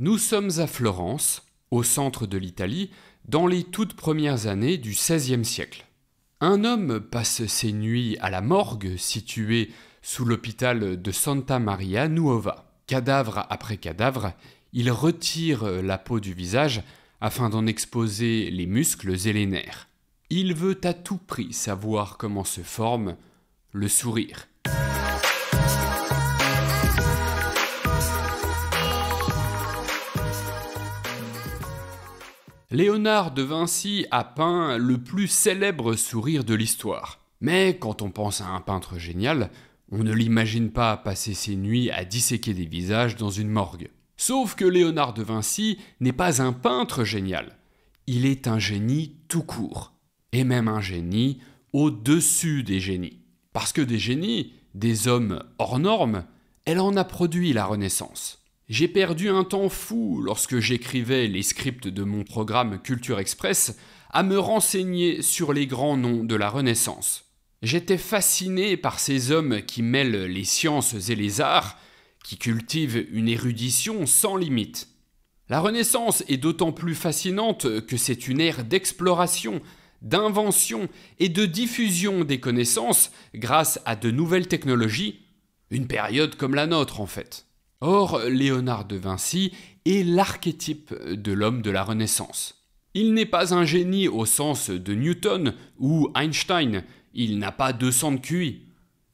Nous sommes à Florence, au centre de l'Italie, dans les toutes premières années du XVIe siècle. Un homme passe ses nuits à la morgue située sous l'hôpital de Santa Maria Nuova. Cadavre après cadavre, il retire la peau du visage afin d'en exposer les muscles et les nerfs. Il veut à tout prix savoir comment se forme le sourire. Léonard de Vinci a peint le plus célèbre sourire de l'histoire. Mais quand on pense à un peintre génial, on ne l'imagine pas passer ses nuits à disséquer des visages dans une morgue. Sauf que Léonard de Vinci n'est pas un peintre génial, il est un génie tout court, et même un génie au-dessus des génies. Parce que des génies, des hommes hors normes, elle en a produit la Renaissance. J'ai perdu un temps fou lorsque j'écrivais les scripts de mon programme Culture Express à me renseigner sur les grands noms de la Renaissance. J'étais fasciné par ces hommes qui mêlent les sciences et les arts, qui cultivent une érudition sans limite. La Renaissance est d'autant plus fascinante que c'est une ère d'exploration, d'invention et de diffusion des connaissances grâce à de nouvelles technologies, une période comme la nôtre en fait. Or, Léonard de Vinci est l'archétype de l'homme de la Renaissance. Il n'est pas un génie au sens de Newton ou Einstein, il n'a pas 200 de QI.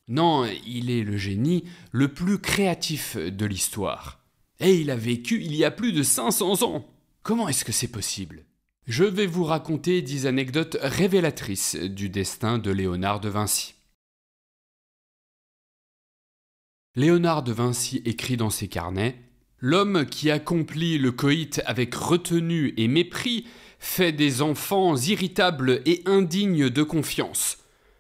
Non, il est le génie le plus créatif de l'histoire. Et il a vécu il y a plus de 500 ans. Comment est-ce que c'est possible Je vais vous raconter 10 anecdotes révélatrices du destin de Léonard de Vinci. Léonard de Vinci écrit dans ses carnets L'homme qui accomplit le coït avec retenue et mépris fait des enfants irritables et indignes de confiance.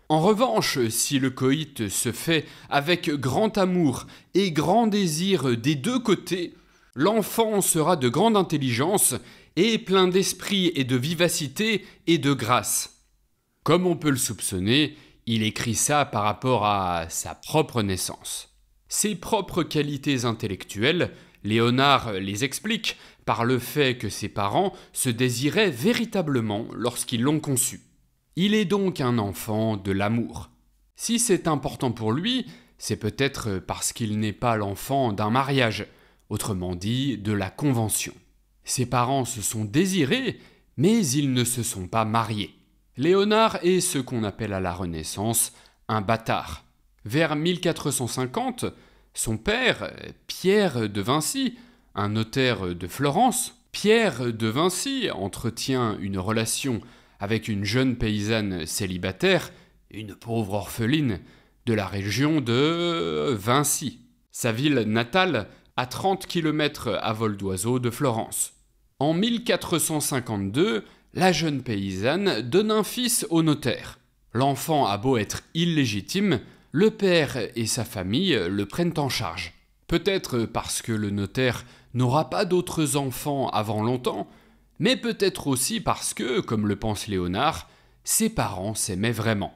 En revanche, si le coït se fait avec grand amour et grand désir des deux côtés, l'enfant sera de grande intelligence et plein d'esprit et de vivacité et de grâce. Comme on peut le soupçonner, il écrit ça par rapport à sa propre naissance. Ses propres qualités intellectuelles, Léonard les explique par le fait que ses parents se désiraient véritablement lorsqu'ils l'ont conçu. Il est donc un enfant de l'amour. Si c'est important pour lui, c'est peut-être parce qu'il n'est pas l'enfant d'un mariage, autrement dit de la convention. Ses parents se sont désirés, mais ils ne se sont pas mariés. Léonard est ce qu'on appelle à la Renaissance un bâtard. Vers 1450, son père, Pierre de Vinci, un notaire de Florence, Pierre de Vinci entretient une relation avec une jeune paysanne célibataire, une pauvre orpheline, de la région de Vinci, sa ville natale à 30 km à vol d'oiseau de Florence. En 1452, la jeune paysanne donne un fils au notaire. L'enfant a beau être illégitime, le père et sa famille le prennent en charge. Peut-être parce que le notaire n'aura pas d'autres enfants avant longtemps, mais peut-être aussi parce que, comme le pense Léonard, ses parents s'aimaient vraiment.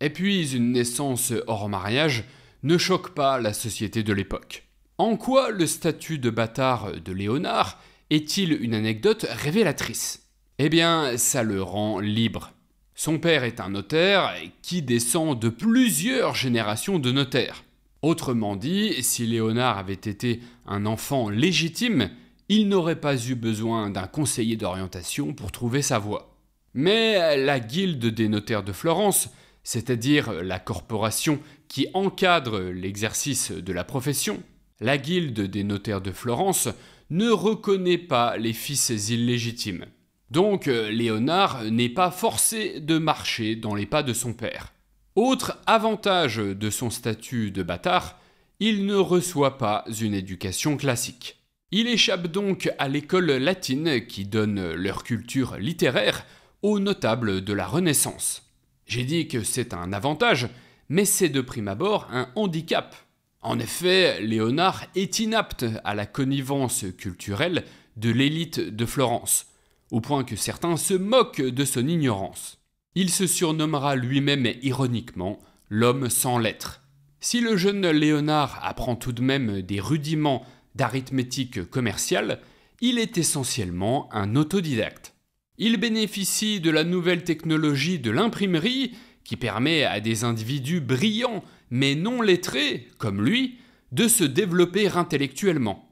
Et puis une naissance hors mariage ne choque pas la société de l'époque. En quoi le statut de bâtard de Léonard est-il une anecdote révélatrice Eh bien, ça le rend libre. Son père est un notaire qui descend de plusieurs générations de notaires. Autrement dit, si Léonard avait été un enfant légitime, il n'aurait pas eu besoin d'un conseiller d'orientation pour trouver sa voie. Mais la Guilde des notaires de Florence, c'est-à-dire la corporation qui encadre l'exercice de la profession, la Guilde des notaires de Florence ne reconnaît pas les fils illégitimes. Donc euh, Léonard n'est pas forcé de marcher dans les pas de son père. Autre avantage de son statut de bâtard, il ne reçoit pas une éducation classique. Il échappe donc à l'école latine qui donne leur culture littéraire aux notables de la Renaissance. J'ai dit que c'est un avantage, mais c'est de prime abord un handicap. En effet, Léonard est inapte à la connivence culturelle de l'élite de Florence au point que certains se moquent de son ignorance. Il se surnommera lui-même ironiquement l'homme sans lettres. Si le jeune Léonard apprend tout de même des rudiments d'arithmétique commerciale, il est essentiellement un autodidacte. Il bénéficie de la nouvelle technologie de l'imprimerie qui permet à des individus brillants mais non lettrés, comme lui, de se développer intellectuellement.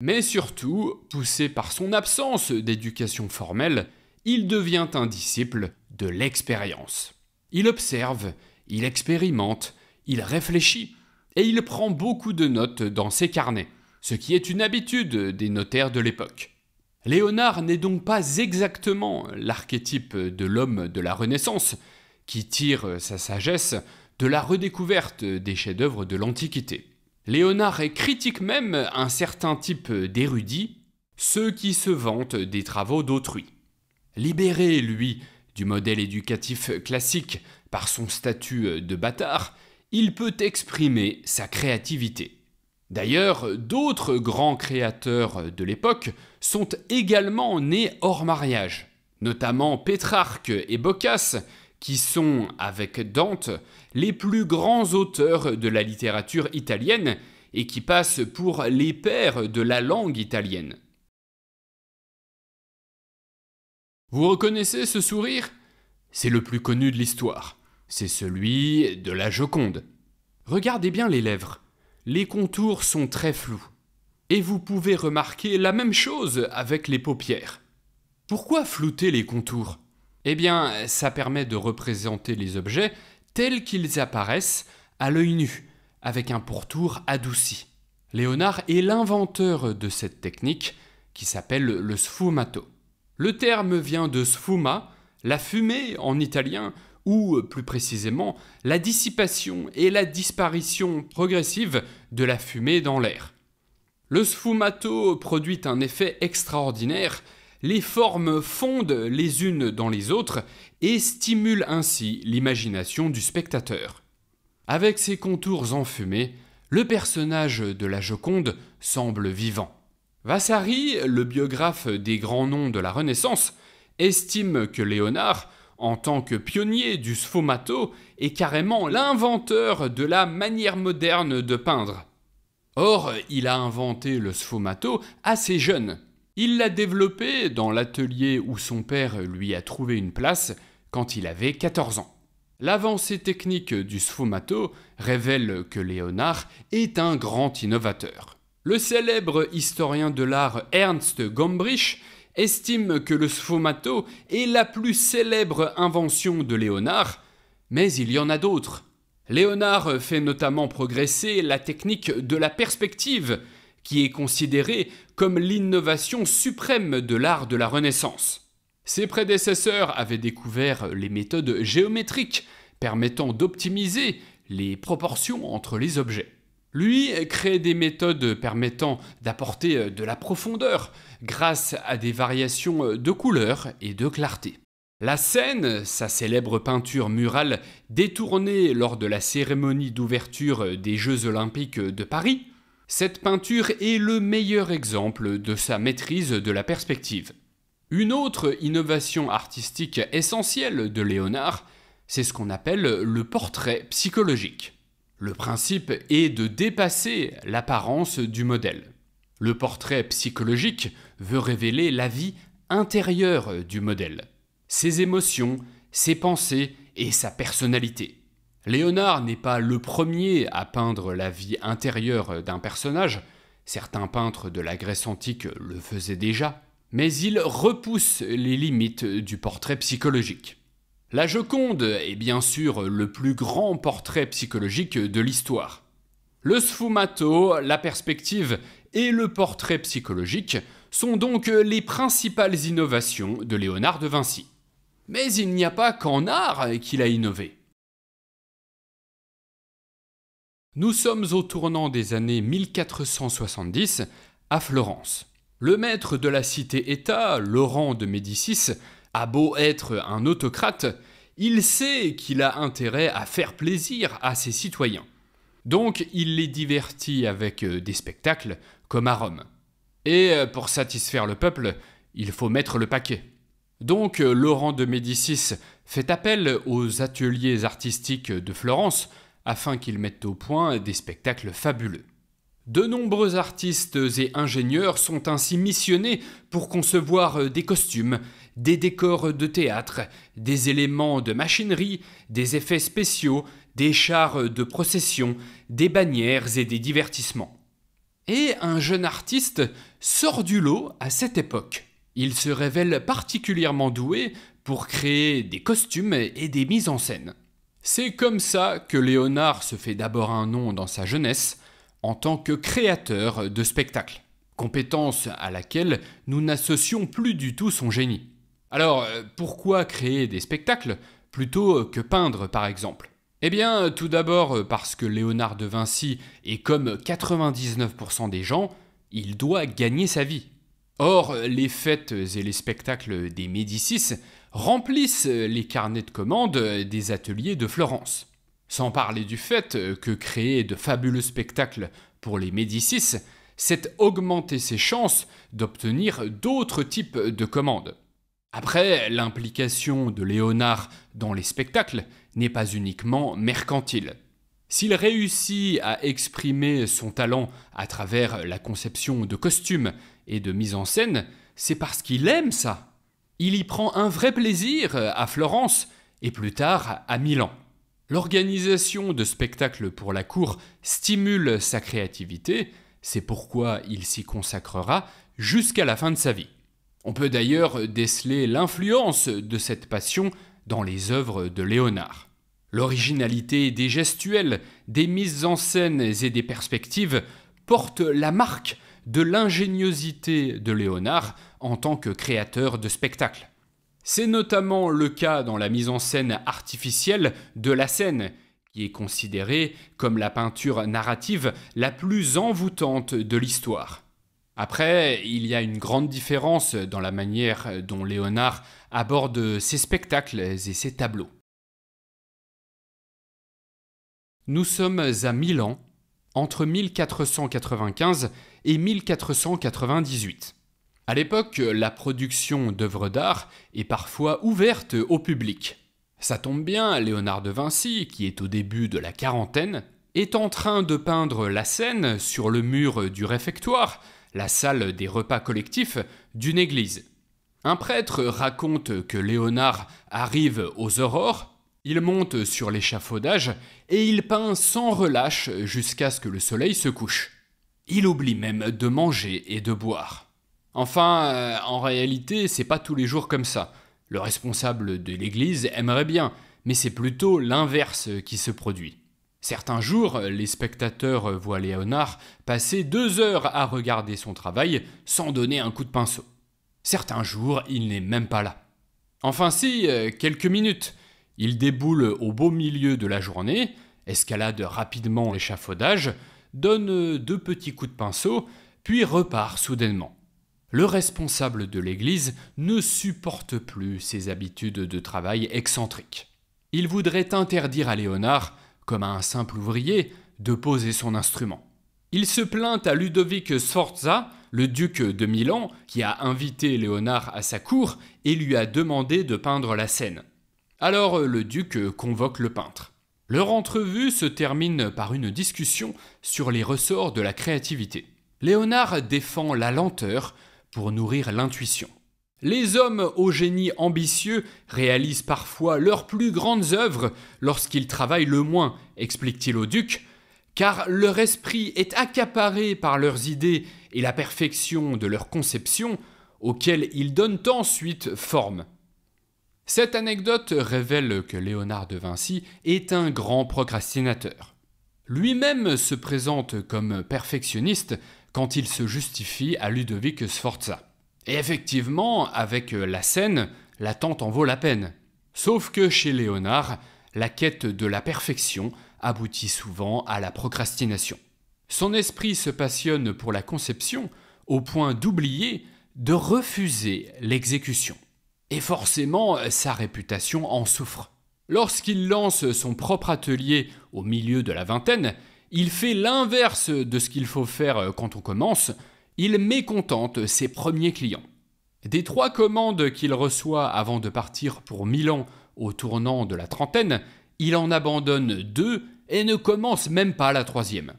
Mais surtout, poussé par son absence d'éducation formelle, il devient un disciple de l'expérience. Il observe, il expérimente, il réfléchit, et il prend beaucoup de notes dans ses carnets, ce qui est une habitude des notaires de l'époque. Léonard n'est donc pas exactement l'archétype de l'homme de la Renaissance, qui tire sa sagesse de la redécouverte des chefs-d'œuvre de l'Antiquité. Léonard critique même un certain type d'érudits, ceux qui se vantent des travaux d'autrui. Libéré, lui, du modèle éducatif classique par son statut de bâtard, il peut exprimer sa créativité. D'ailleurs, d'autres grands créateurs de l'époque sont également nés hors mariage, notamment Pétrarque et Boccace, qui sont, avec Dante, les plus grands auteurs de la littérature italienne et qui passent pour les pères de la langue italienne. Vous reconnaissez ce sourire C'est le plus connu de l'histoire. C'est celui de la Joconde. Regardez bien les lèvres. Les contours sont très flous. Et vous pouvez remarquer la même chose avec les paupières. Pourquoi flouter les contours eh bien, ça permet de représenter les objets tels qu'ils apparaissent à l'œil nu, avec un pourtour adouci. Léonard est l'inventeur de cette technique qui s'appelle le sfumato. Le terme vient de sfuma, la fumée en italien, ou plus précisément la dissipation et la disparition progressive de la fumée dans l'air. Le sfumato produit un effet extraordinaire les formes fondent les unes dans les autres et stimulent ainsi l'imagination du spectateur. Avec ses contours enfumés, le personnage de la Joconde semble vivant. Vasari, le biographe des grands noms de la Renaissance, estime que Léonard, en tant que pionnier du sfumato, est carrément l'inventeur de la manière moderne de peindre. Or, il a inventé le sfumato assez jeune. Il l'a développé dans l'atelier où son père lui a trouvé une place quand il avait 14 ans. L'avancée technique du sfumato révèle que Léonard est un grand innovateur. Le célèbre historien de l'art Ernst Gombrich estime que le sfumato est la plus célèbre invention de Léonard, mais il y en a d'autres. Léonard fait notamment progresser la technique de la perspective, qui est considéré comme l'innovation suprême de l'art de la Renaissance. Ses prédécesseurs avaient découvert les méthodes géométriques permettant d'optimiser les proportions entre les objets. Lui crée des méthodes permettant d'apporter de la profondeur grâce à des variations de couleur et de clarté. La scène, sa célèbre peinture murale détournée lors de la cérémonie d'ouverture des Jeux olympiques de Paris, cette peinture est le meilleur exemple de sa maîtrise de la perspective. Une autre innovation artistique essentielle de Léonard, c'est ce qu'on appelle le portrait psychologique. Le principe est de dépasser l'apparence du modèle. Le portrait psychologique veut révéler la vie intérieure du modèle, ses émotions, ses pensées et sa personnalité. Léonard n'est pas le premier à peindre la vie intérieure d'un personnage, certains peintres de la Grèce antique le faisaient déjà, mais il repousse les limites du portrait psychologique. La Joconde est bien sûr le plus grand portrait psychologique de l'histoire. Le sfumato, la perspective et le portrait psychologique sont donc les principales innovations de Léonard de Vinci. Mais il n'y a pas qu'en art qu'il a innové. Nous sommes au tournant des années 1470 à Florence. Le maître de la cité-État, Laurent de Médicis, a beau être un autocrate, il sait qu'il a intérêt à faire plaisir à ses citoyens. Donc il les divertit avec euh, des spectacles comme à Rome. Et euh, pour satisfaire le peuple, il faut mettre le paquet. Donc euh, Laurent de Médicis fait appel aux ateliers artistiques de Florence afin qu'ils mettent au point des spectacles fabuleux. De nombreux artistes et ingénieurs sont ainsi missionnés pour concevoir des costumes, des décors de théâtre, des éléments de machinerie, des effets spéciaux, des chars de procession, des bannières et des divertissements. Et un jeune artiste sort du lot à cette époque. Il se révèle particulièrement doué pour créer des costumes et des mises en scène. C'est comme ça que Léonard se fait d'abord un nom dans sa jeunesse en tant que créateur de spectacles, compétence à laquelle nous n'associons plus du tout son génie. Alors, euh, pourquoi créer des spectacles plutôt que peindre par exemple Eh bien, tout d'abord euh, parce que Léonard de Vinci est comme 99% des gens, il doit gagner sa vie. Or, les fêtes et les spectacles des Médicis remplissent les carnets de commandes des ateliers de Florence. Sans parler du fait que créer de fabuleux spectacles pour les Médicis, c'est augmenter ses chances d'obtenir d'autres types de commandes. Après, l'implication de Léonard dans les spectacles n'est pas uniquement mercantile. S'il réussit à exprimer son talent à travers la conception de costumes et de mise en scène, c'est parce qu'il aime ça. Il y prend un vrai plaisir euh, à Florence et plus tard à Milan. L'organisation de spectacles pour la cour stimule sa créativité, c'est pourquoi il s'y consacrera jusqu'à la fin de sa vie. On peut d'ailleurs déceler l'influence de cette passion dans les œuvres de Léonard. L'originalité des gestuels, des mises en scène et des perspectives porte la marque de l'ingéniosité de Léonard en tant que créateur de spectacles. C'est notamment le cas dans la mise en scène artificielle de la scène, qui est considérée comme la peinture narrative la plus envoûtante de l'histoire. Après, il y a une grande différence dans la manière dont Léonard aborde ses spectacles et ses tableaux. Nous sommes à Milan entre 1495 et 1498. À l'époque, la production d'œuvres d'art est parfois ouverte au public. Ça tombe bien, Léonard de Vinci, qui est au début de la quarantaine, est en train de peindre la scène sur le mur du réfectoire, la salle des repas collectifs d'une église. Un prêtre raconte que Léonard arrive aux aurores, il monte sur l'échafaudage et il peint sans relâche jusqu'à ce que le soleil se couche. Il oublie même de manger et de boire. Enfin, euh, en réalité, c'est pas tous les jours comme ça. Le responsable de l'église aimerait bien, mais c'est plutôt l'inverse qui se produit. Certains jours, les spectateurs voient Léonard passer deux heures à regarder son travail sans donner un coup de pinceau. Certains jours, il n'est même pas là. Enfin si, euh, quelques minutes. Il déboule au beau milieu de la journée, escalade rapidement l'échafaudage, donne deux petits coups de pinceau, puis repart soudainement. Le responsable de l'Église ne supporte plus ses habitudes de travail excentriques. Il voudrait interdire à Léonard, comme à un simple ouvrier, de poser son instrument. Il se plaint à Ludovic Sforza, le duc de Milan, qui a invité Léonard à sa cour et lui a demandé de peindre la scène. Alors le duc convoque le peintre. Leur entrevue se termine par une discussion sur les ressorts de la créativité. Léonard défend la lenteur pour nourrir l'intuition. Les hommes au génie ambitieux réalisent parfois leurs plus grandes œuvres lorsqu'ils travaillent le moins, explique-t-il au duc, car leur esprit est accaparé par leurs idées et la perfection de leurs conceptions auxquelles ils donnent ensuite forme. Cette anecdote révèle que Léonard de Vinci est un grand procrastinateur. Lui-même se présente comme perfectionniste quand il se justifie à Ludovic Sforza. Et effectivement, avec la scène, l'attente en vaut la peine. Sauf que chez Léonard, la quête de la perfection aboutit souvent à la procrastination. Son esprit se passionne pour la conception au point d'oublier de refuser l'exécution. Et forcément, euh, sa réputation en souffre. Lorsqu'il lance son propre atelier au milieu de la vingtaine, il fait l'inverse de ce qu'il faut faire euh, quand on commence, il mécontente ses premiers clients. Des trois commandes qu'il reçoit avant de partir pour Milan au tournant de la trentaine, il en abandonne deux et ne commence même pas la troisième.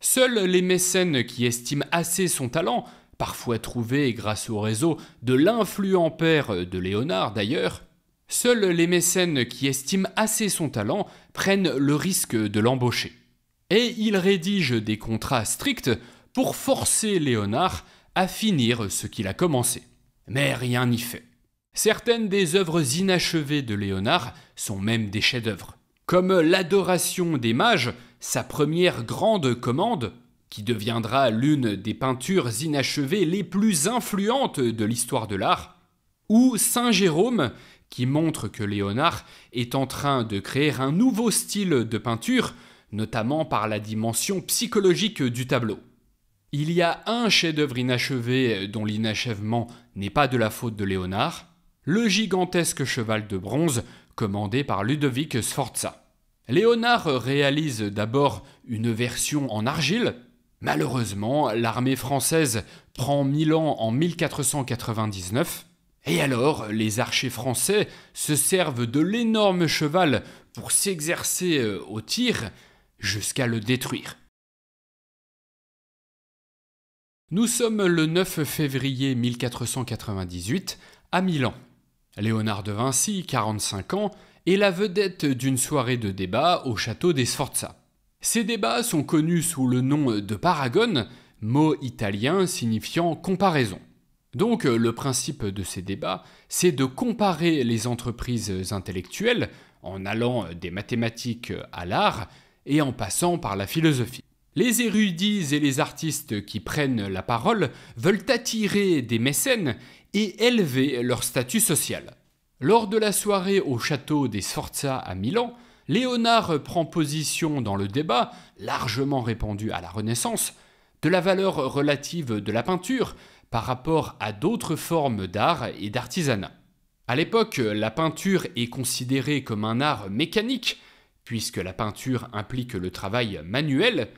Seuls les mécènes qui estiment assez son talent parfois trouvé grâce au réseau de l'influent père de Léonard d'ailleurs, seuls les mécènes qui estiment assez son talent prennent le risque de l'embaucher. Et il rédige des contrats stricts pour forcer Léonard à finir ce qu'il a commencé. Mais rien n'y fait. Certaines des œuvres inachevées de Léonard sont même des chefs-d'œuvre, comme l'Adoration des mages, sa première grande commande, qui deviendra l'une des peintures inachevées les plus influentes de l'histoire de l'art, ou Saint Jérôme, qui montre que Léonard est en train de créer un nouveau style de peinture, notamment par la dimension psychologique du tableau. Il y a un chef-d'œuvre inachevé dont l'inachèvement n'est pas de la faute de Léonard, le gigantesque cheval de bronze commandé par Ludovic Sforza. Léonard réalise d'abord une version en argile, Malheureusement, l'armée française prend Milan en 1499, et alors les archers français se servent de l'énorme cheval pour s'exercer euh, au tir jusqu'à le détruire. Nous sommes le 9 février 1498 à Milan. Léonard de Vinci, 45 ans, est la vedette d'une soirée de débat au château des Sforza. Ces débats sont connus sous le nom de paragone, mot italien signifiant comparaison. Donc euh, le principe de ces débats, c'est de comparer les entreprises intellectuelles, en allant euh, des mathématiques euh, à l'art et en passant par la philosophie. Les érudits et les artistes qui prennent la parole veulent attirer des mécènes et élever leur statut social. Lors de la soirée au château des Sforza à Milan, Léonard prend position dans le débat, largement répandu à la Renaissance, de la valeur relative de la peinture par rapport à d'autres formes d'art et d'artisanat. À l'époque, la peinture est considérée comme un art mécanique, puisque la peinture implique le travail manuel,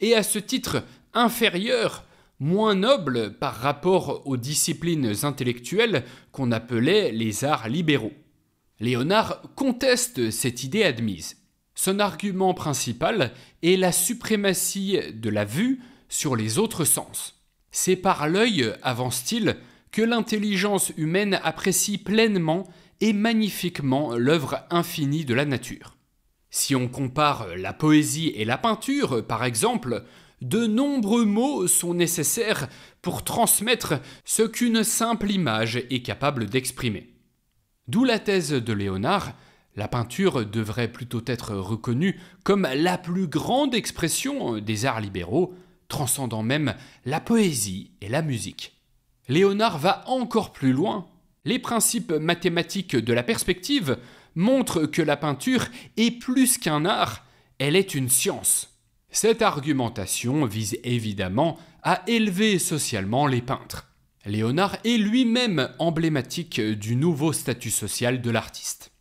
et à ce titre inférieur, moins noble par rapport aux disciplines intellectuelles qu'on appelait les arts libéraux. Léonard conteste cette idée admise. Son argument principal est la suprématie de la vue sur les autres sens. C'est par l'œil, avance-t-il, que l'intelligence humaine apprécie pleinement et magnifiquement l'œuvre infinie de la nature. Si on compare la poésie et la peinture, par exemple, de nombreux mots sont nécessaires pour transmettre ce qu'une simple image est capable d'exprimer. D'où la thèse de Léonard, la peinture devrait plutôt être reconnue comme la plus grande expression euh, des arts libéraux, transcendant même la poésie et la musique. Léonard va encore plus loin. Les principes mathématiques de la perspective montrent que la peinture est plus qu'un art, elle est une science. Cette argumentation vise évidemment à élever socialement les peintres. Léonard est lui-même emblématique du nouveau statut social de l'artiste.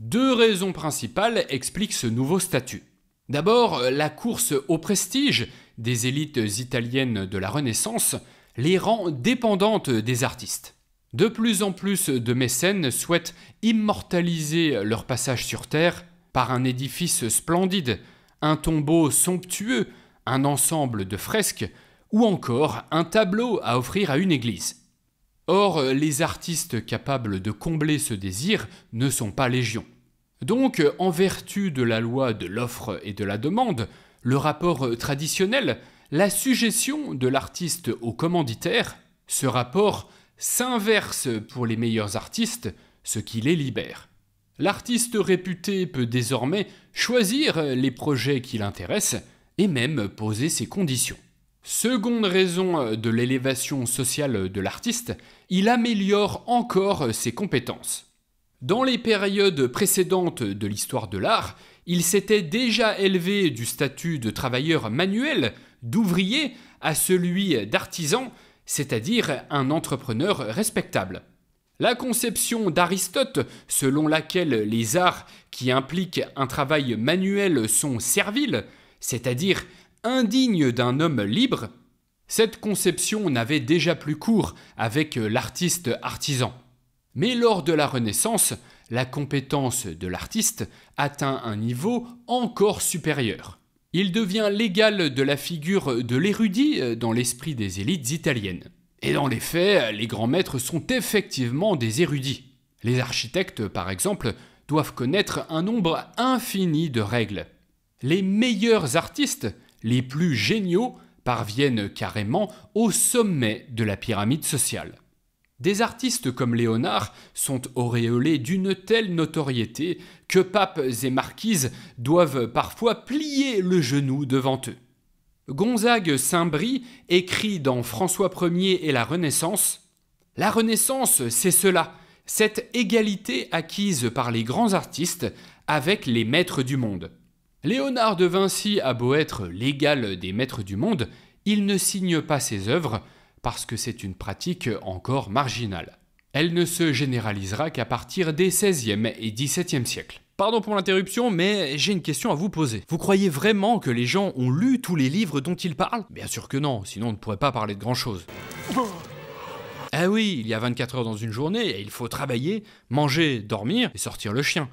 Deux raisons principales expliquent ce nouveau statut. D'abord, la course au prestige des élites italiennes de la Renaissance les rend dépendantes des artistes. De plus en plus de mécènes souhaitent immortaliser leur passage sur Terre par un édifice splendide, un tombeau somptueux, un ensemble de fresques, ou encore un tableau à offrir à une église. Or, les artistes capables de combler ce désir ne sont pas légions. Donc, en vertu de la loi de l'offre et de la demande, le rapport traditionnel, la suggestion de l'artiste au commanditaire, ce rapport s'inverse pour les meilleurs artistes, ce qui les libère. L'artiste réputé peut désormais choisir les projets qui l'intéressent et même poser ses conditions. Seconde raison euh, de l'élévation sociale de l'artiste, il améliore encore euh, ses compétences. Dans les périodes précédentes de l'histoire de l'art, il s'était déjà élevé du statut de travailleur manuel, d'ouvrier, à celui d'artisan, c'est-à-dire un entrepreneur respectable. La conception d'Aristote, selon laquelle les arts qui impliquent un travail manuel sont serviles, c'est-à-dire indigne d'un homme libre, cette conception n'avait déjà plus cours avec l'artiste artisan. Mais lors de la Renaissance, la compétence de l'artiste atteint un niveau encore supérieur. Il devient l'égal de la figure de l'érudit dans l'esprit des élites italiennes. Et dans les faits, les grands maîtres sont effectivement des érudits. Les architectes, par exemple, doivent connaître un nombre infini de règles. Les meilleurs artistes les plus géniaux parviennent carrément au sommet de la pyramide sociale. Des artistes comme Léonard sont auréolés d'une telle notoriété que papes et marquises doivent parfois plier le genou devant eux. Gonzague saint brie écrit dans François Ier et la Renaissance La Renaissance, c'est cela, cette égalité acquise par les grands artistes avec les maîtres du monde. Léonard de Vinci a beau être l'égal des maîtres du monde, il ne signe pas ses œuvres parce que c'est une pratique encore marginale. Elle ne se généralisera qu'à partir des 16e et 17e siècles. Pardon pour l'interruption, mais j'ai une question à vous poser. Vous croyez vraiment que les gens ont lu tous les livres dont ils parlent Bien sûr que non, sinon on ne pourrait pas parler de grand-chose. Ah oui, il y a 24 heures dans une journée et il faut travailler, manger, dormir et sortir le chien.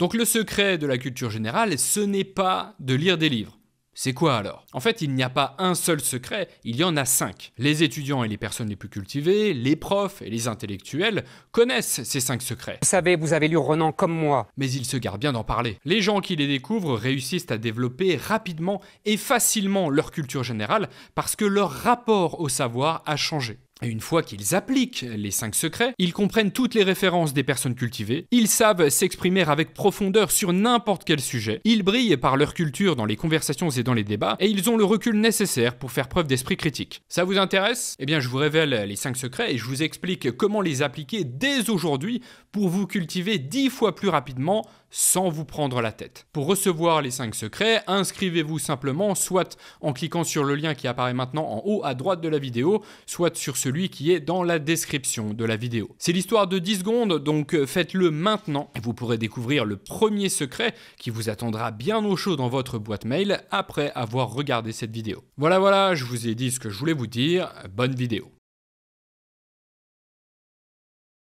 Donc le secret de la culture générale, ce n'est pas de lire des livres. C'est quoi alors En fait, il n'y a pas un seul secret, il y en a cinq. Les étudiants et les personnes les plus cultivées, les profs et les intellectuels connaissent ces cinq secrets. Vous savez, vous avez lu Renan comme moi. Mais ils se gardent bien d'en parler. Les gens qui les découvrent réussissent à développer rapidement et facilement leur culture générale parce que leur rapport au savoir a changé. Et une fois qu'ils appliquent les cinq secrets, ils comprennent toutes les références des personnes cultivées, ils savent s'exprimer avec profondeur sur n'importe quel sujet, ils brillent par leur culture dans les conversations et dans les débats, et ils ont le recul nécessaire pour faire preuve d'esprit critique. Ça vous intéresse Eh bien, je vous révèle les cinq secrets et je vous explique comment les appliquer dès aujourd'hui pour vous cultiver dix fois plus rapidement sans vous prendre la tête. Pour recevoir les 5 secrets, inscrivez-vous simplement soit en cliquant sur le lien qui apparaît maintenant en haut à droite de la vidéo, soit sur celui qui est dans la description de la vidéo. C'est l'histoire de 10 secondes, donc euh, faites-le maintenant et vous pourrez découvrir le premier secret qui vous attendra bien au chaud dans votre boîte mail après avoir regardé cette vidéo. Voilà voilà, je vous ai dit ce que je voulais vous dire, bonne vidéo.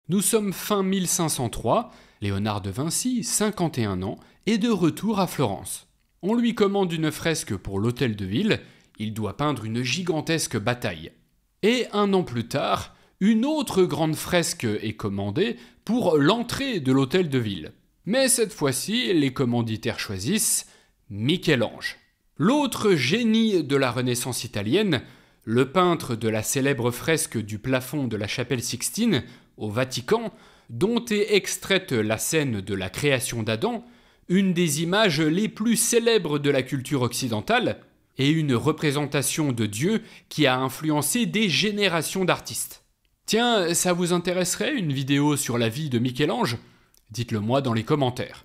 Nous sommes fin 1503, Léonard de Vinci, 51 ans, est de retour à Florence. On lui commande une fresque pour l'hôtel de ville, il doit peindre une gigantesque bataille. Et un an plus tard, une autre grande fresque est commandée pour l'entrée de l'hôtel de ville. Mais cette fois-ci, les commanditaires choisissent Michel-Ange. L'autre génie de la Renaissance italienne, le peintre de la célèbre fresque du plafond de la chapelle Sixtine au Vatican, dont est extraite la scène de la création d'Adam, une des images les plus célèbres de la culture occidentale, et une représentation de Dieu qui a influencé des générations d'artistes. Tiens, ça vous intéresserait une vidéo sur la vie de Michel-Ange Dites-le moi dans les commentaires.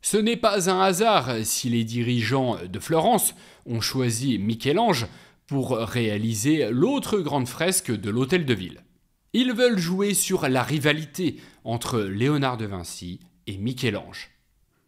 Ce n'est pas un hasard si les dirigeants de Florence ont choisi Michel-Ange pour réaliser l'autre grande fresque de l'hôtel de ville. Ils veulent jouer sur la rivalité entre Léonard de Vinci et Michel-Ange.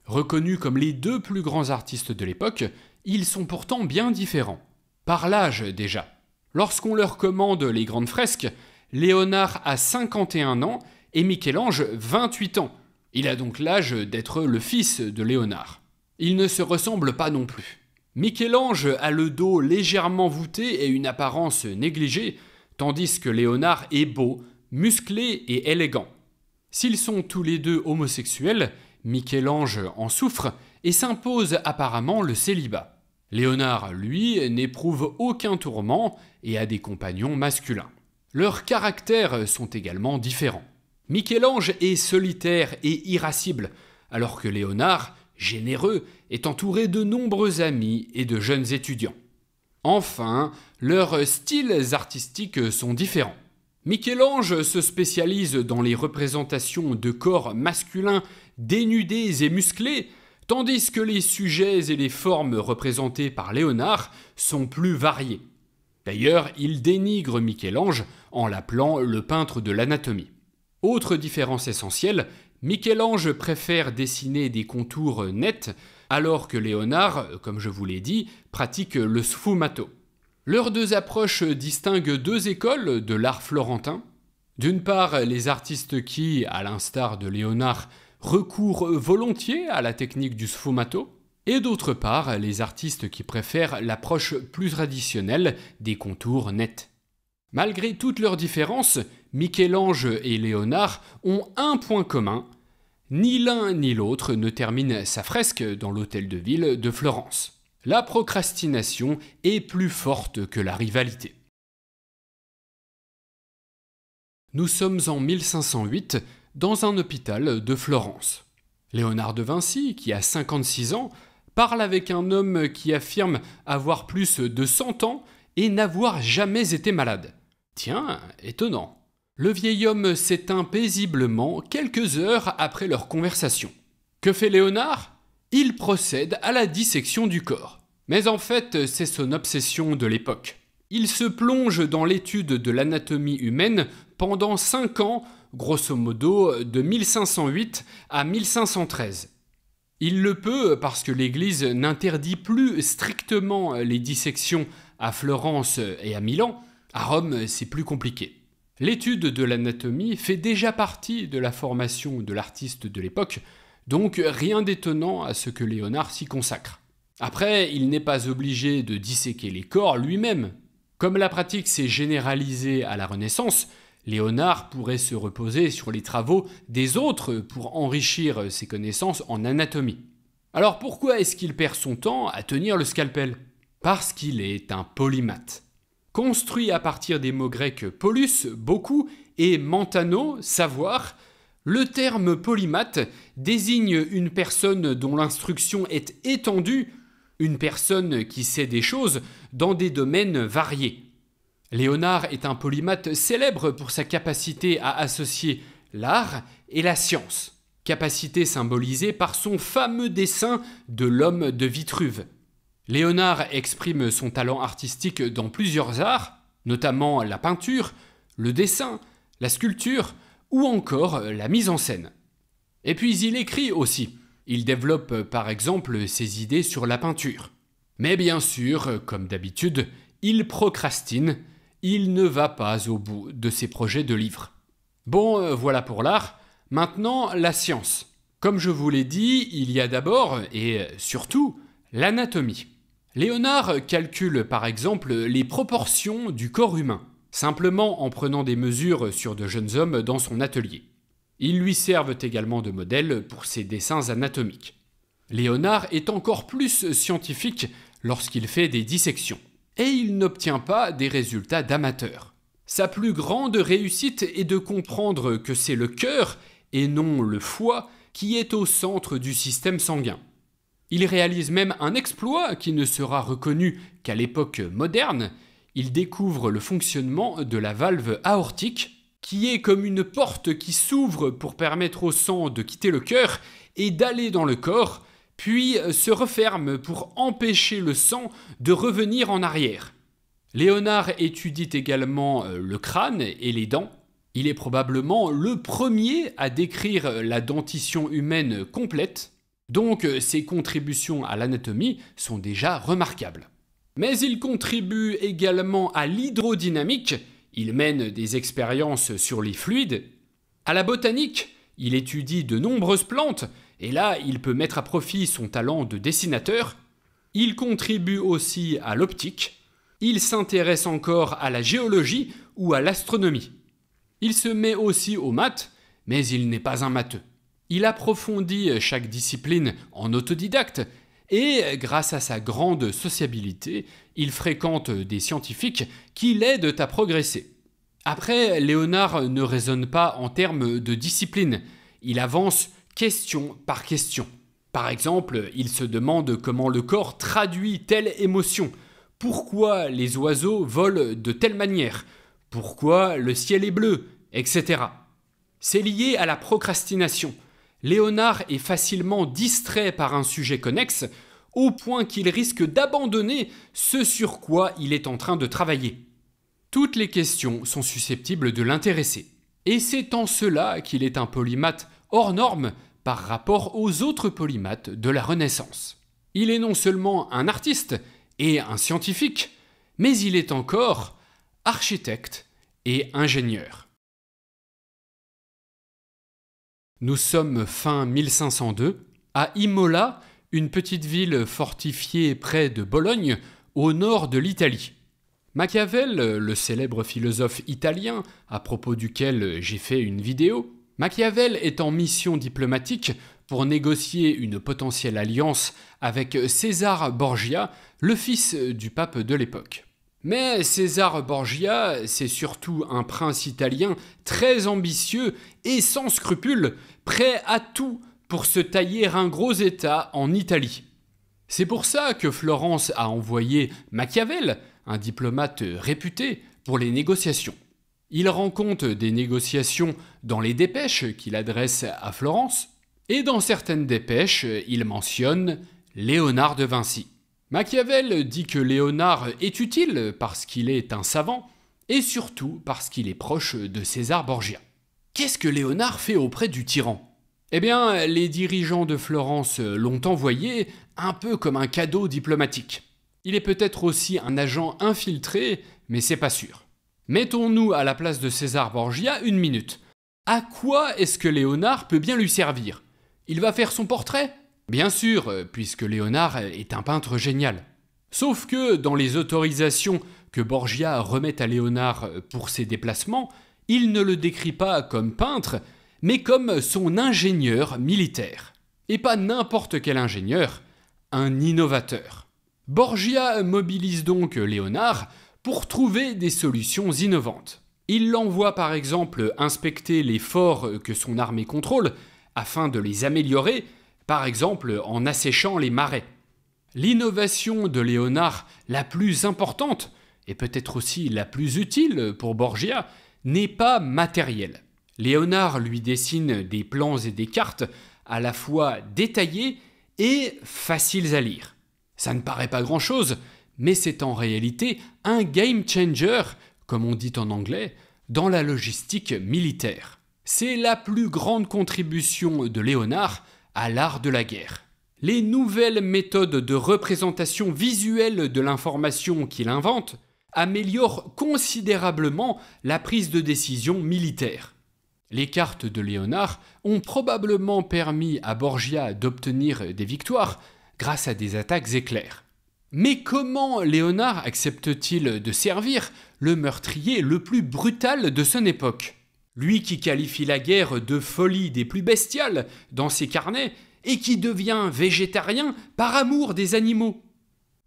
Reconnus comme les deux plus grands artistes de l'époque, ils sont pourtant bien différents, par l'âge déjà. Lorsqu'on leur commande les grandes fresques, Léonard a 51 ans et Michel-Ange 28 ans. Il a donc l'âge d'être le fils de Léonard. Ils ne se ressemblent pas non plus. Michel-Ange a le dos légèrement voûté et une apparence négligée, tandis que Léonard est beau, musclé et élégant. S'ils sont tous les deux homosexuels, Michel-Ange en souffre et s'impose apparemment le célibat. Léonard, lui, n'éprouve aucun tourment et a des compagnons masculins. Leurs caractères sont également différents. Michel-Ange est solitaire et irascible, alors que Léonard, généreux, est entouré de nombreux amis et de jeunes étudiants. Enfin, leurs styles artistiques sont différents. Michel-Ange se spécialise dans les représentations de corps masculins dénudés et musclés, tandis que les sujets et les formes représentés par Léonard sont plus variés. D'ailleurs, il dénigre Michel-Ange en l'appelant le peintre de l'anatomie. Autre différence essentielle, Michel-Ange préfère dessiner des contours nets, alors que Léonard, comme je vous l'ai dit, pratique le sfumato. Leurs deux approches distinguent deux écoles de l'art florentin. D'une part, les artistes qui, à l'instar de Léonard, recourent volontiers à la technique du sfumato, et d'autre part, les artistes qui préfèrent l'approche plus traditionnelle des contours nets. Malgré toutes leurs différences, Michel-Ange et Léonard ont un point commun, ni l'un ni l'autre ne termine sa fresque dans l'hôtel de ville de Florence la procrastination est plus forte que la rivalité. Nous sommes en 1508 dans un hôpital de Florence. Léonard de Vinci, qui a 56 ans, parle avec un homme qui affirme avoir plus de 100 ans et n'avoir jamais été malade. Tiens, étonnant. Le vieil homme s'éteint paisiblement quelques heures après leur conversation. Que fait Léonard il procède à la dissection du corps. Mais en fait, c'est son obsession de l'époque. Il se plonge dans l'étude de l'anatomie humaine pendant 5 ans, grosso modo de 1508 à 1513. Il le peut parce que l'Église n'interdit plus strictement les dissections à Florence et à Milan, à Rome c'est plus compliqué. L'étude de l'anatomie fait déjà partie de la formation de l'artiste de l'époque, donc rien d'étonnant à ce que Léonard s'y consacre. Après, il n'est pas obligé de disséquer les corps lui-même. Comme la pratique s'est généralisée à la Renaissance, Léonard pourrait se reposer sur les travaux des autres pour enrichir ses connaissances en anatomie. Alors pourquoi est-ce qu'il perd son temps à tenir le scalpel Parce qu'il est un polymathe. Construit à partir des mots grecs polus, beaucoup, et mentano, savoir, le terme polymathe désigne une personne dont l'instruction est étendue, une personne qui sait des choses dans des domaines variés. Léonard est un polymathe célèbre pour sa capacité à associer l'art et la science, capacité symbolisée par son fameux dessin de l'homme de Vitruve. Léonard exprime son talent artistique dans plusieurs arts, notamment la peinture, le dessin, la sculpture, ou encore euh, la mise en scène. Et puis il écrit aussi. Il développe euh, par exemple ses idées sur la peinture. Mais bien sûr, euh, comme d'habitude, il procrastine, il ne va pas au bout de ses projets de livres. Bon, voilà pour l'art. Maintenant, la science. Comme je vous l'ai dit, il y a d'abord et surtout l'anatomie. Léonard calcule par exemple les proportions du corps humain simplement en prenant des mesures sur de jeunes hommes dans son atelier. Ils lui servent également de modèle pour ses dessins anatomiques. Léonard est encore plus scientifique lorsqu'il fait des dissections, et il n'obtient pas des résultats d'amateur. Sa plus grande réussite est de comprendre que c'est le cœur, et non le foie, qui est au centre du système sanguin. Il réalise même un exploit qui ne sera reconnu qu'à l'époque moderne, il découvre le fonctionnement de la valve aortique, qui est comme une porte qui s'ouvre pour permettre au sang de quitter le cœur et d'aller dans le corps, puis se referme pour empêcher le sang de revenir en arrière. Léonard étudie également euh, le crâne et les dents. Il est probablement le premier à décrire la dentition humaine complète, donc ses contributions à l'anatomie sont déjà remarquables mais il contribue également à l'hydrodynamique, il mène des expériences sur les fluides, à la botanique, il étudie de nombreuses plantes, et là il peut mettre à profit son talent de dessinateur, il contribue aussi à l'optique, il s'intéresse encore à la géologie ou à l'astronomie. Il se met aussi aux maths, mais il n'est pas un matheux. Il approfondit chaque discipline en autodidacte et grâce à sa grande sociabilité, il fréquente des scientifiques qui l'aident à progresser. Après, Léonard ne raisonne pas en termes de discipline, il avance question par question. Par exemple, il se demande comment le corps traduit telle émotion, pourquoi les oiseaux volent de telle manière, pourquoi le ciel est bleu, etc. C'est lié à la procrastination. Léonard est facilement distrait par un sujet connexe, au point qu'il risque d'abandonner ce sur quoi il est en train de travailler. Toutes les questions sont susceptibles de l'intéresser, et c'est en cela qu'il est un polymathe hors norme par rapport aux autres polymates de la Renaissance. Il est non seulement un artiste et un scientifique, mais il est encore architecte et ingénieur. Nous sommes fin 1502. À Imola, une petite ville fortifiée près de Bologne, au nord de l'Italie. Machiavel, le célèbre philosophe italien, à propos duquel j'ai fait une vidéo, Machiavel est en mission diplomatique pour négocier une potentielle alliance avec César Borgia, le fils du pape de l'époque. Mais César Borgia, c'est surtout un prince italien très ambitieux et sans scrupules, prêt à tout pour se tailler un gros État en Italie. C'est pour ça que Florence a envoyé Machiavel, un diplomate réputé, pour les négociations. Il rend compte des négociations dans les dépêches qu'il adresse à Florence, et dans certaines dépêches, il mentionne Léonard de Vinci. Machiavel dit que Léonard est utile parce qu'il est un savant et surtout parce qu'il est proche de César Borgia. Qu'est-ce que Léonard fait auprès du tyran Eh bien, les dirigeants de Florence l'ont envoyé un peu comme un cadeau diplomatique. Il est peut-être aussi un agent infiltré, mais c'est pas sûr. Mettons-nous à la place de César Borgia une minute. À quoi est-ce que Léonard peut bien lui servir Il va faire son portrait Bien sûr, euh, puisque Léonard est un peintre génial. Sauf que dans les autorisations que Borgia remet à Léonard euh, pour ses déplacements, il ne le décrit pas comme peintre, mais comme son ingénieur militaire. Et pas n'importe quel ingénieur, un innovateur. Borgia mobilise donc Léonard pour trouver des solutions innovantes. Il l'envoie par exemple inspecter les forts que son armée contrôle afin de les améliorer par exemple en asséchant les marais. L'innovation de Léonard, la plus importante, et peut-être aussi la plus utile pour Borgia, n'est pas matérielle. Léonard lui dessine des plans et des cartes à la fois détaillés et faciles à lire. Ça ne paraît pas grand-chose, mais c'est en réalité un game changer, comme on dit en anglais, dans la logistique militaire. C'est la plus grande contribution de Léonard à l'art de la guerre. Les nouvelles méthodes de représentation visuelle de l'information qu'il invente améliorent considérablement la prise de décision militaire. Les cartes de Léonard ont probablement permis à Borgia d'obtenir des victoires grâce à des attaques éclairs. Mais comment Léonard accepte-t-il de servir le meurtrier le plus brutal de son époque lui qui qualifie la guerre de folie des plus bestiales dans ses carnets et qui devient végétarien par amour des animaux.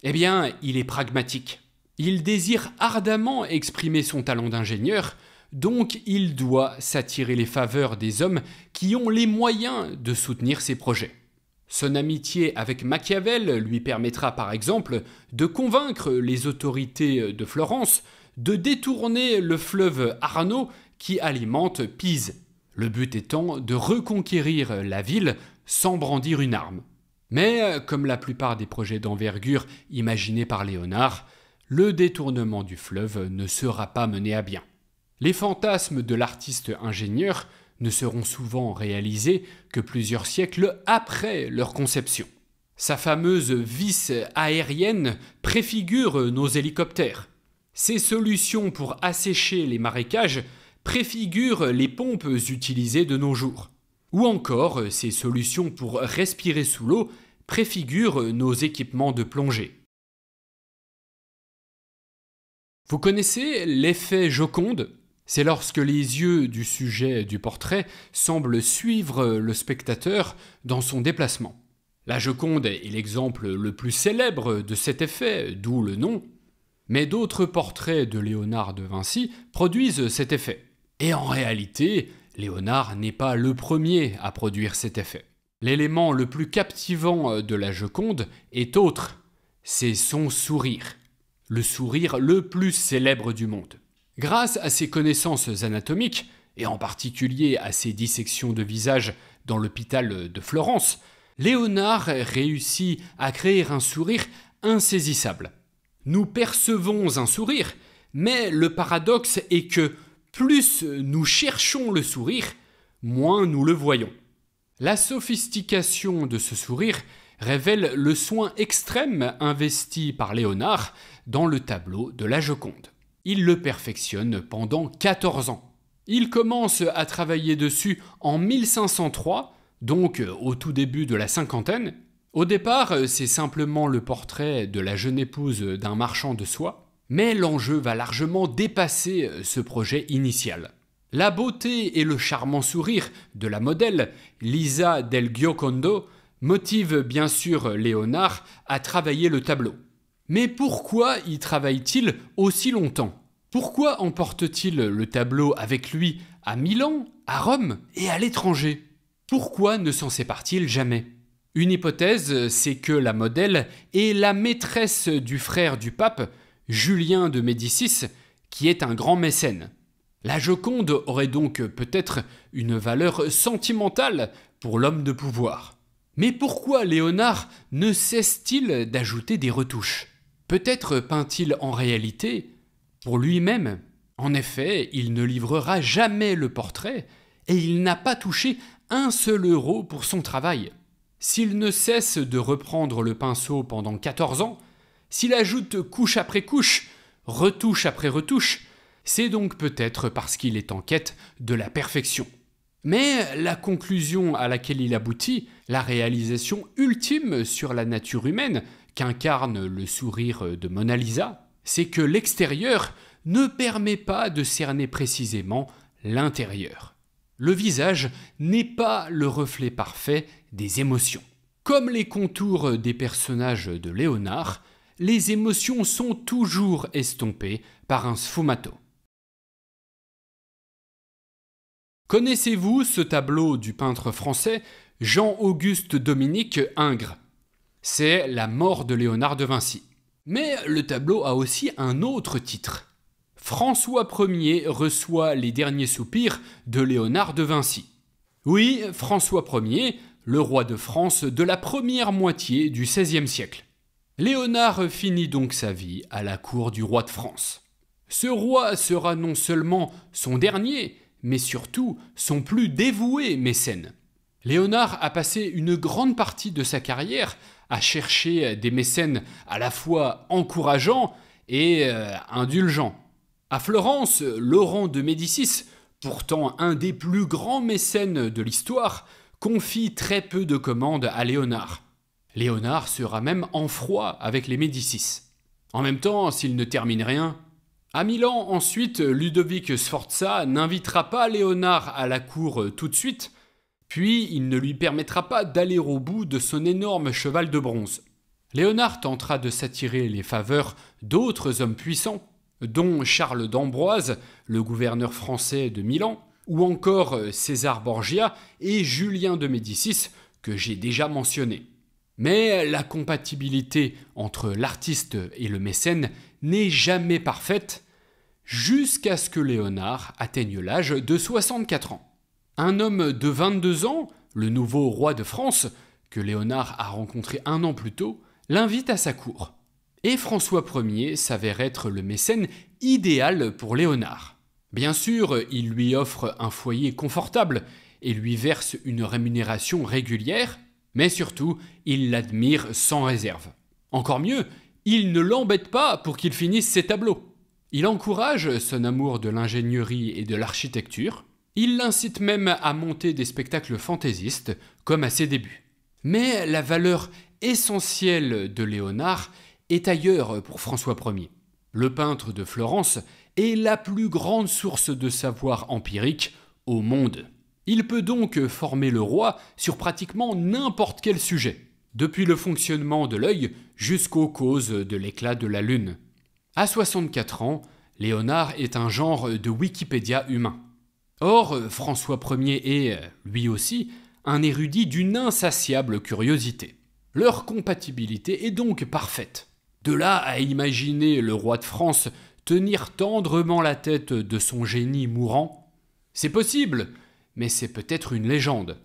Eh bien, il est pragmatique. Il désire ardemment exprimer son talent d'ingénieur, donc il doit s'attirer les faveurs des hommes qui ont les moyens de soutenir ses projets. Son amitié avec Machiavel lui permettra par exemple de convaincre les autorités de Florence de détourner le fleuve Arno qui alimente Pise, le but étant de reconquérir la ville sans brandir une arme. Mais, euh, comme la plupart des projets d'envergure imaginés par Léonard, le détournement du fleuve ne sera pas mené à bien. Les fantasmes de l'artiste ingénieur ne seront souvent réalisés que plusieurs siècles après leur conception. Sa fameuse vis aérienne préfigure nos hélicoptères. Ses solutions pour assécher les marécages préfigure les pompes utilisées de nos jours. Ou encore, ces solutions pour respirer sous l'eau préfigurent nos équipements de plongée. Vous connaissez l'effet Joconde C'est lorsque les yeux du sujet du portrait semblent suivre le spectateur dans son déplacement. La Joconde est l'exemple le plus célèbre de cet effet, d'où le nom, mais d'autres portraits de Léonard de Vinci produisent cet effet. Et en réalité, Léonard n'est pas le premier à produire cet effet. L'élément le plus captivant euh, de la Joconde est autre, c'est son sourire, le sourire le plus célèbre du monde. Grâce à ses connaissances anatomiques, et en particulier à ses dissections de visage dans l'hôpital de Florence, Léonard réussit à créer un sourire insaisissable. Nous percevons un sourire, mais le paradoxe est que plus nous cherchons le sourire, moins nous le voyons. La sophistication de ce sourire révèle le soin extrême investi par Léonard dans le tableau de la Joconde. Il le perfectionne pendant 14 ans. Il commence à travailler dessus en 1503, donc au tout début de la cinquantaine. Au départ, c'est simplement le portrait de la jeune épouse d'un marchand de soie. Mais l'enjeu va largement dépasser euh, ce projet initial. La beauté et le charmant sourire de la modèle Lisa Del Giocondo motivent bien sûr Léonard à travailler le tableau. Mais pourquoi y travaille-t-il aussi longtemps Pourquoi emporte-t-il le tableau avec lui à Milan, à Rome et à l'étranger Pourquoi ne s'en sépare-t-il jamais Une hypothèse, euh, c'est que la modèle est la maîtresse du frère du pape Julien de Médicis, qui est un grand mécène. La Joconde aurait donc peut-être une valeur sentimentale pour l'homme de pouvoir. Mais pourquoi Léonard ne cesse-t-il d'ajouter des retouches Peut-être peint-il en réalité pour lui-même. En effet, il ne livrera jamais le portrait et il n'a pas touché un seul euro pour son travail. S'il ne cesse de reprendre le pinceau pendant 14 ans, s'il ajoute couche après couche, retouche après retouche, c'est donc peut-être parce qu'il est en quête de la perfection. Mais la conclusion à laquelle il aboutit, la réalisation ultime sur la nature humaine qu'incarne le sourire de Mona Lisa, c'est que l'extérieur ne permet pas de cerner précisément l'intérieur. Le visage n'est pas le reflet parfait des émotions. Comme les contours des personnages de Léonard, les émotions sont toujours estompées par un sfumato. Connaissez-vous ce tableau du peintre français Jean-Auguste Dominique Ingres C'est la mort de Léonard de Vinci. Mais le tableau a aussi un autre titre. François Ier reçoit les derniers soupirs de Léonard de Vinci. Oui, François Ier, le roi de France de la première moitié du XVIe siècle. Léonard finit donc sa vie à la cour du roi de France. Ce roi sera non seulement son dernier, mais surtout son plus dévoué mécène. Léonard a passé une grande partie de sa carrière à chercher des mécènes à la fois encourageants et euh, indulgents. À Florence, Laurent de Médicis, pourtant un des plus grands mécènes de l'histoire, confie très peu de commandes à Léonard. Léonard sera même en froid avec les Médicis. En même temps, s'il ne termine rien, à Milan, ensuite, Ludovic Sforza n'invitera pas Léonard à la cour tout de suite, puis il ne lui permettra pas d'aller au bout de son énorme cheval de bronze. Léonard tentera de s'attirer les faveurs d'autres hommes puissants, dont Charles d'Ambroise, le gouverneur français de Milan, ou encore César Borgia et Julien de Médicis, que j'ai déjà mentionné. Mais la compatibilité entre l'artiste et le mécène n'est jamais parfaite jusqu'à ce que Léonard atteigne l'âge de 64 ans. Un homme de 22 ans, le nouveau roi de France, que Léonard a rencontré un an plus tôt, l'invite à sa cour. Et François Ier s'avère être le mécène idéal pour Léonard. Bien sûr, il lui offre un foyer confortable et lui verse une rémunération régulière, mais surtout, il l'admire sans réserve. Encore mieux, il ne l'embête pas pour qu'il finisse ses tableaux. Il encourage son amour de l'ingénierie et de l'architecture, il l'incite même à monter des spectacles fantaisistes, comme à ses débuts. Mais la valeur essentielle de Léonard est ailleurs pour François Ier. Le peintre de Florence est la plus grande source de savoir empirique au monde. Il peut donc former le roi sur pratiquement n'importe quel sujet, depuis le fonctionnement de l'œil jusqu'aux causes de l'éclat de la Lune. À 64 ans, Léonard est un genre de Wikipédia humain. Or, François Ier est, lui aussi, un érudit d'une insatiable curiosité. Leur compatibilité est donc parfaite. De là à imaginer le roi de France tenir tendrement la tête de son génie mourant, c'est possible, mais c'est peut-être une légende.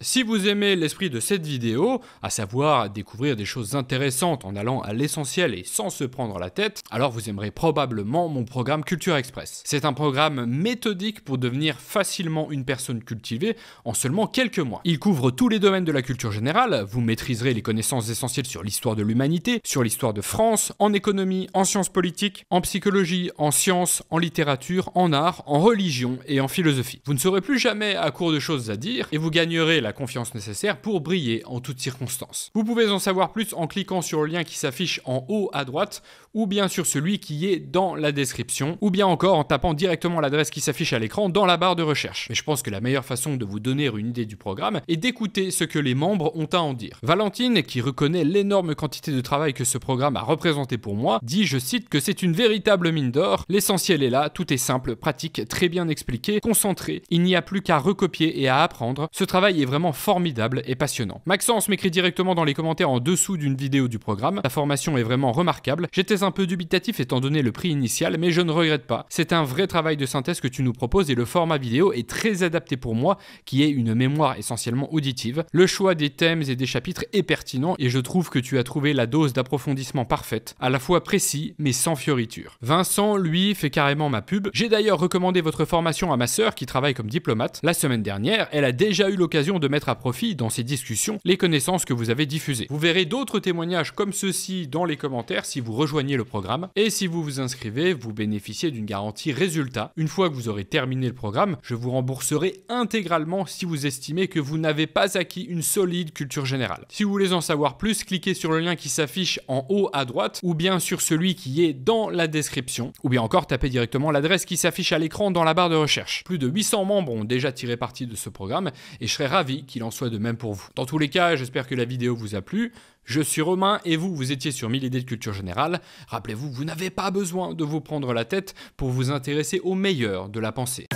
Si vous aimez l'esprit de cette vidéo, à savoir découvrir des choses intéressantes en allant à l'essentiel et sans se prendre la tête, alors vous aimerez probablement mon programme Culture Express. C'est un programme méthodique pour devenir facilement une personne cultivée en seulement quelques mois. Il couvre tous les domaines de la culture générale, vous maîtriserez les connaissances essentielles sur l'histoire de l'humanité, sur l'histoire de France, en économie, en sciences politiques, en psychologie, en sciences, en littérature, en art, en religion et en philosophie. Vous ne serez plus jamais à court de choses à dire et vous gagnerez la confiance nécessaire pour briller en toutes circonstances. Vous pouvez en savoir plus en cliquant sur le lien qui s'affiche en haut à droite ou bien sur celui qui est dans la description ou bien encore en tapant directement l'adresse qui s'affiche à l'écran dans la barre de recherche. Mais je pense que la meilleure façon de vous donner une idée du programme est d'écouter ce que les membres ont à en dire. Valentine, qui reconnaît l'énorme quantité de travail que ce programme a représenté pour moi, dit, je cite, que c'est une véritable mine d'or, l'essentiel est là, tout est simple, pratique, très bien expliqué, concentré, il n'y a plus qu'à recopier et à apprendre. Ce travail est vraiment formidable et passionnant. Maxence m'écrit directement dans les commentaires en dessous d'une vidéo du programme. La formation est vraiment remarquable. J'étais un peu dubitatif étant donné le prix initial, mais je ne regrette pas. C'est un vrai travail de synthèse que tu nous proposes et le format vidéo est très adapté pour moi, qui est une mémoire essentiellement auditive. Le choix des thèmes et des chapitres est pertinent et je trouve que tu as trouvé la dose d'approfondissement parfaite, à la fois précis mais sans fioriture. Vincent, lui, fait carrément ma pub. J'ai d'ailleurs recommandé votre formation à ma sœur qui travaille comme diplomate. La semaine dernière, elle a déjà eu l'occasion de mettre à profit dans ces discussions les connaissances que vous avez diffusées. Vous verrez d'autres témoignages comme ceux-ci dans les commentaires si vous rejoignez le programme et si vous vous inscrivez, vous bénéficiez d'une garantie résultat. Une fois que vous aurez terminé le programme, je vous rembourserai intégralement si vous estimez que vous n'avez pas acquis une solide culture générale. Si vous voulez en savoir plus, cliquez sur le lien qui s'affiche en haut à droite ou bien sur celui qui est dans la description ou bien encore tapez directement l'adresse qui s'affiche à l'écran dans la barre de recherche. Plus de 800 membres ont déjà tiré parti de ce programme et je serais ravi qu'il en soit de même pour vous. Dans tous les cas, j'espère que la vidéo vous a plu. Je suis Romain et vous, vous étiez sur 1000 idées de culture générale. rappelez vous, vous n'avez pas besoin de vous prendre la tête pour vous intéresser au meilleur de la pensée.